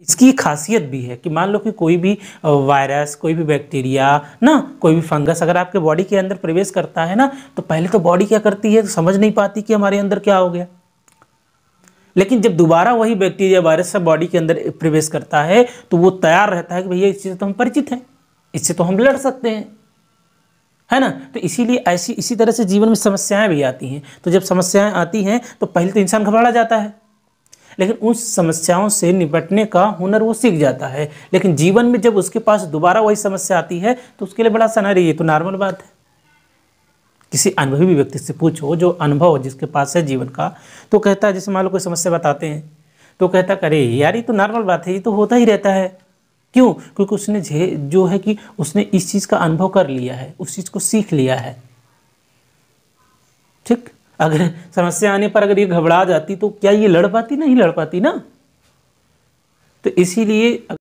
इसकी खासियत भी है कि मान लो कि कोई भी वायरस कोई भी बैक्टीरिया ना कोई भी फंगस अगर आपके बॉडी के अंदर प्रवेश करता है ना तो पहले तो बॉडी क्या करती है तो समझ नहीं पाती कि हमारे अंदर क्या हो गया लेकिन जब दोबारा वही बैक्टीरिया वायरस सब बॉडी के अंदर प्रवेश करता है तो वो तैयार रहता है कि भैया इससे तो हम परिचित हैं इससे तो हम लड़ सकते हैं है ना तो इसीलिए ऐसी इसी तरह से जीवन में समस्याएं भी आती हैं तो जब समस्याएं आती हैं तो पहले तो इंसान घबराड़ा जाता है लेकिन उन समस्याओं से निपटने का हुनर वो सीख जाता है लेकिन जीवन में जब उसके पास दोबारा वही समस्या आती है तो उसके लिए बड़ा सना ये तो नॉर्मल बात है किसी अनुभवी व्यक्ति से पूछो जो अनुभव जिसके पास है जीवन का तो कहता है जैसे मान लो कोई समस्या बताते हैं तो कहता करे यार ये तो नॉर्मल बात है ये तो होता ही रहता है क्यों क्योंकि उसने जो है कि उसने इस चीज़ का अनुभव कर लिया है उस चीज़ को सीख लिया है ठीक अगर समस्या आने पर अगर ये घबरा जाती तो क्या ये लड़ पाती नहीं लड़ पाती ना तो इसीलिए